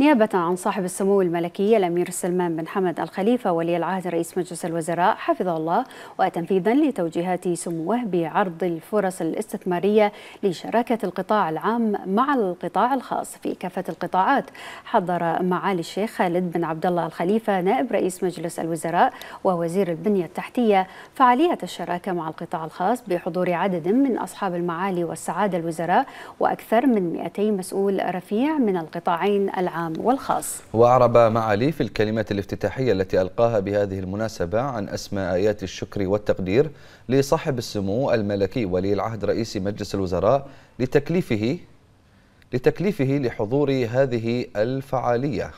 نيابة عن صاحب السمو الملكي الأمير سلمان بن حمد الخليفة ولي العهد رئيس مجلس الوزراء حفظه الله وتنفيذا لتوجيهات سموه بعرض الفرص الاستثمارية لشراكة القطاع العام مع القطاع الخاص في كافة القطاعات حضر معالي الشيخ خالد بن عبد الله الخليفة نائب رئيس مجلس الوزراء ووزير البنية التحتية فعالية الشراكة مع القطاع الخاص بحضور عدد من أصحاب المعالي والسعادة الوزراء وأكثر من 200 مسؤول رفيع من القطاعين العام العام والخاص وأعرب معالي في الكلمات الافتتاحية التي ألقاها بهذه المناسبة عن أسماء آيات الشكر والتقدير لصاحب السمو الملكي ولي العهد رئيس مجلس الوزراء لتكليفه لتكليفه لحضور هذه الفعالية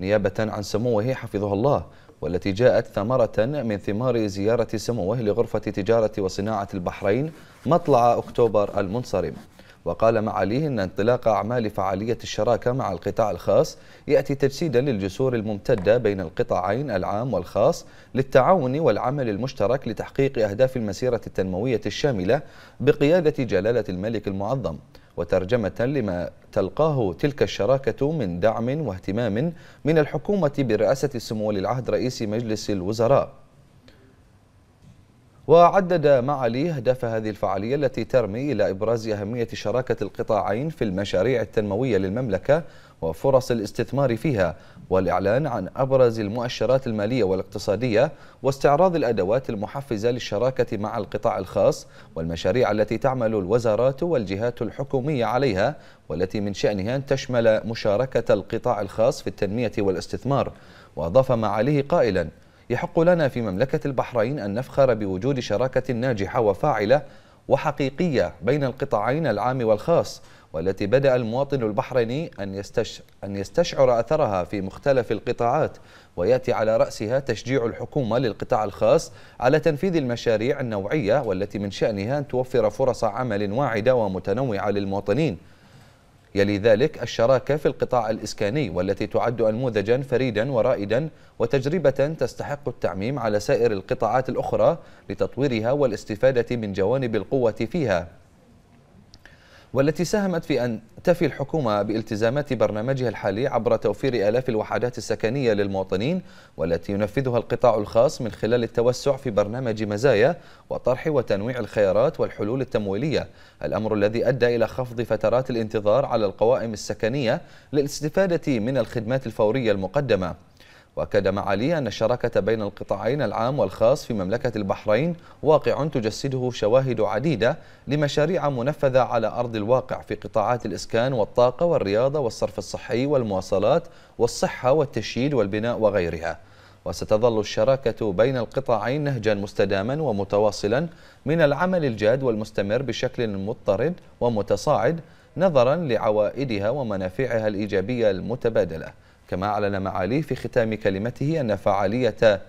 نيابة عن سموه حفظه الله والتي جاءت ثمرة من ثمار زيارة سموه لغرفة تجارة وصناعة البحرين مطلع أكتوبر المنصرم وقال معاليه أن انطلاق أعمال فعالية الشراكة مع القطاع الخاص يأتي تجسيدا للجسور الممتدة بين القطاعين العام والخاص للتعاون والعمل المشترك لتحقيق أهداف المسيرة التنموية الشاملة بقيادة جلالة الملك المعظم وترجمة لما تلقاه تلك الشراكة من دعم واهتمام من الحكومة برئاسة سمو ولي العهد رئيس مجلس الوزراء وعدد معالي أهداف هذه الفعالية التي ترمي إلى إبراز أهمية شراكة القطاعين في المشاريع التنموية للمملكة وفرص الاستثمار فيها والإعلان عن أبرز المؤشرات المالية والاقتصادية واستعراض الأدوات المحفزة للشراكة مع القطاع الخاص والمشاريع التي تعمل الوزارات والجهات الحكومية عليها والتي من شأنها أن تشمل مشاركة القطاع الخاص في التنمية والاستثمار وأضاف معاليه قائلاً يحق لنا في مملكة البحرين أن نفخر بوجود شراكة ناجحة وفاعلة وحقيقية بين القطاعين العام والخاص والتي بدأ المواطن البحريني أن, يستش... أن يستشعر أثرها في مختلف القطاعات ويأتي على رأسها تشجيع الحكومة للقطاع الخاص على تنفيذ المشاريع النوعية والتي من شأنها أن توفر فرص عمل واعدة ومتنوعة للمواطنين يلي ذلك الشراكة في القطاع الإسكاني والتي تعد أنموذجا فريدا ورائدا وتجربة تستحق التعميم على سائر القطاعات الأخرى لتطويرها والاستفادة من جوانب القوة فيها والتي ساهمت في أن تفي الحكومة بالتزامات برنامجها الحالي عبر توفير آلاف الوحدات السكنية للمواطنين والتي ينفذها القطاع الخاص من خلال التوسع في برنامج مزايا وطرح وتنويع الخيارات والحلول التمويلية الأمر الذي أدى إلى خفض فترات الانتظار على القوائم السكنية للاستفادة من الخدمات الفورية المقدمة وأكد معالي أن الشراكة بين القطاعين العام والخاص في مملكة البحرين واقع تجسده شواهد عديدة لمشاريع منفذة على أرض الواقع في قطاعات الإسكان والطاقة والرياضة والصرف الصحي والمواصلات والصحة والتشييد والبناء وغيرها وستظل الشراكة بين القطاعين نهجا مستداما ومتواصلا من العمل الجاد والمستمر بشكل مضطرد ومتصاعد نظرا لعوائدها ومنافعها الإيجابية المتبادلة كما أعلن معاليه في ختام كلمته أن فعالية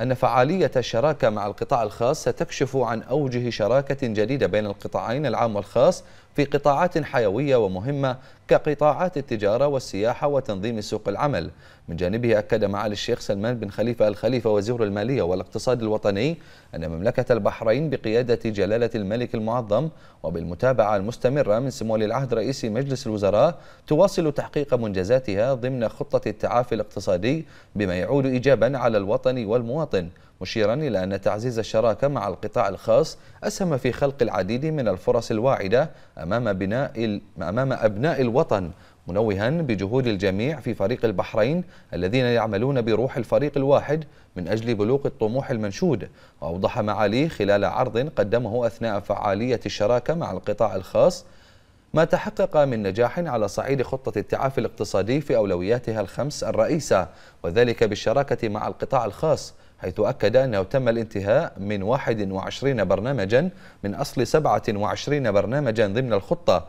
أن فعالية الشراكة مع القطاع الخاص ستكشف عن أوجه شراكة جديدة بين القطاعين العام والخاص في قطاعات حيوية ومهمة كقطاعات التجارة والسياحة وتنظيم سوق العمل من جانبه أكد معالي الشيخ سلمان بن خليفة الخليفة وزير المالية والاقتصاد الوطني أن مملكة البحرين بقيادة جلالة الملك المعظم وبالمتابعة المستمرة من سمو ولي العهد رئيس مجلس الوزراء تواصل تحقيق منجزاتها ضمن خطة التعافي الاقتصادي بما يعود إيجابا على الوطن والمواطن مشيرا إلى أن تعزيز الشراكة مع القطاع الخاص أسهم في خلق العديد من الفرص الواعدة أمام, بناء أمام أبناء الوطن منوها بجهود الجميع في فريق البحرين الذين يعملون بروح الفريق الواحد من أجل بلوغ الطموح المنشود وأوضح معاليه خلال عرض قدمه أثناء فعالية الشراكة مع القطاع الخاص ما تحقق من نجاح على صعيد خطة التعافي الاقتصادي في أولوياتها الخمس الرئيسة وذلك بالشراكة مع القطاع الخاص حيث أكد أنه تم الانتهاء من 21 برنامجا من أصل 27 برنامجا ضمن الخطة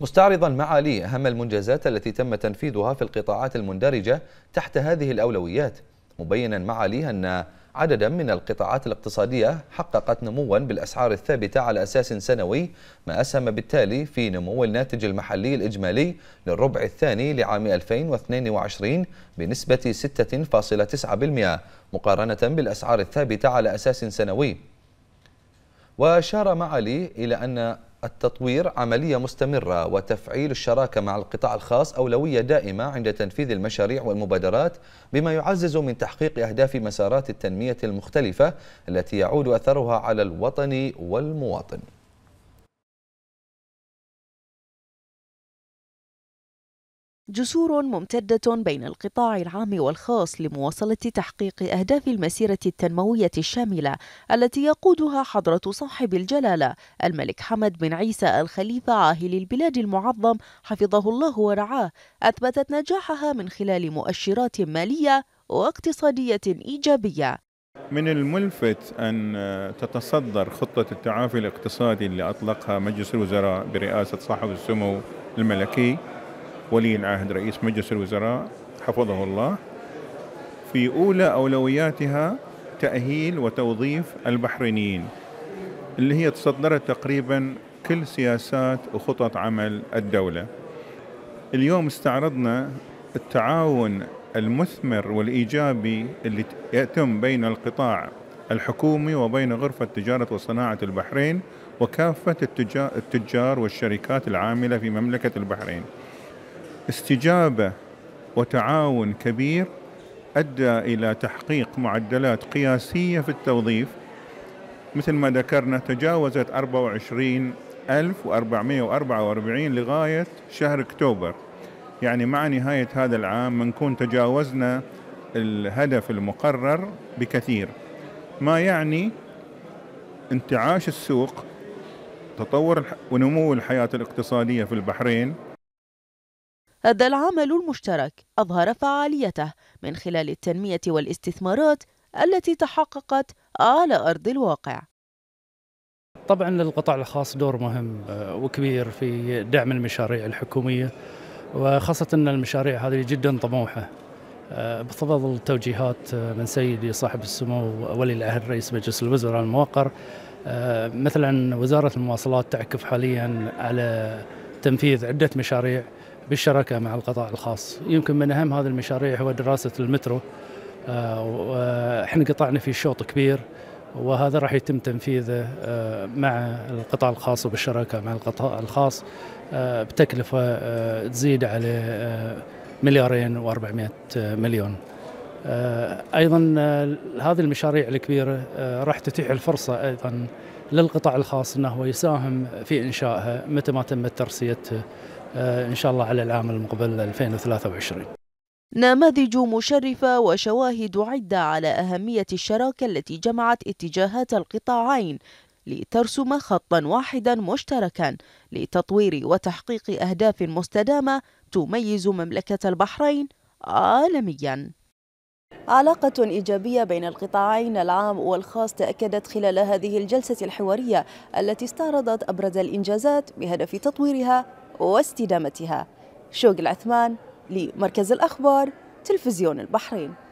مستعرضا معالي أهم المنجزات التي تم تنفيذها في القطاعات المندرجة تحت هذه الأولويات مبينا معالي أن عددا من القطاعات الاقتصادية حققت نموا بالأسعار الثابتة على أساس سنوي ما أسهم بالتالي في نمو الناتج المحلي الإجمالي للربع الثاني لعام 2022 بنسبة 6.9% مقارنة بالأسعار الثابتة على أساس سنوي وأشار معالي إلى أن التطوير عملية مستمرة وتفعيل الشراكة مع القطاع الخاص أولوية دائمة عند تنفيذ المشاريع والمبادرات بما يعزز من تحقيق أهداف مسارات التنمية المختلفة التي يعود أثرها على الوطن والمواطن جسور ممتدة بين القطاع العام والخاص لمواصلة تحقيق أهداف المسيرة التنموية الشاملة التي يقودها حضرة صاحب الجلالة الملك حمد بن عيسى الخليفة عاهل البلاد المعظم حفظه الله ورعاه أثبتت نجاحها من خلال مؤشرات مالية واقتصادية إيجابية من الملفت أن تتصدر خطة التعافي الاقتصادي اللي أطلقها مجلس الوزراء برئاسة صاحب السمو الملكي ولي العهد رئيس مجلس الوزراء حفظه الله في أولى أولوياتها تأهيل وتوظيف البحرينيين اللي هي تصدرت تقريبا كل سياسات وخطط عمل الدولة اليوم استعرضنا التعاون المثمر والإيجابي اللي يتم بين القطاع الحكومي وبين غرفة تجارة وصناعة البحرين وكافة التجار والشركات العاملة في مملكة البحرين استجابه وتعاون كبير ادى الى تحقيق معدلات قياسيه في التوظيف مثل ما ذكرنا تجاوزت 24444 لغايه شهر اكتوبر يعني مع نهايه هذا العام بنكون تجاوزنا الهدف المقرر بكثير ما يعني انتعاش السوق تطور ونمو الحياه الاقتصاديه في البحرين هذا العمل المشترك أظهر فعاليته من خلال التنمية والاستثمارات التي تحققت على أرض الواقع طبعا للقطاع الخاص دور مهم آه، وكبير في دعم المشاريع الحكومية وخاصة أن المشاريع هذه جدا طموحة آه، بفضل التوجيهات آه، من سيدي صاحب السمو ولي العهد رئيس مجلس الوزراء الموقر مثلا وزارة المواصلات تعكف حاليا على تنفيذ عدة مشاريع بالشراكه مع القطاع الخاص يمكن من اهم هذه المشاريع هو دراسه المترو آه، احنا قطعنا فيه شوط كبير وهذا راح يتم تنفيذه آه، مع القطاع الخاص وبالشراكه مع القطاع الخاص آه، بتكلفه تزيد على مليارين و400 مليون ايضا هذه المشاريع الكبيره راح تتيح الفرصه ايضا للقطاع الخاص انه يساهم في انشائها متى ما تمت ترسيتها آه، إن شاء الله على العام المقبل 2023 نماذج مشرفة وشواهد عدة على أهمية الشراكة التي جمعت اتجاهات القطاعين لترسم خطا واحدا مشتركا لتطوير وتحقيق أهداف مستدامة تميز مملكة البحرين عالميا علاقة إيجابية بين القطاعين العام والخاص تأكدت خلال هذه الجلسة الحوارية التي استعرضت أبرز الإنجازات بهدف تطويرها واستدامتها شوق العثمان لمركز الأخبار تلفزيون البحرين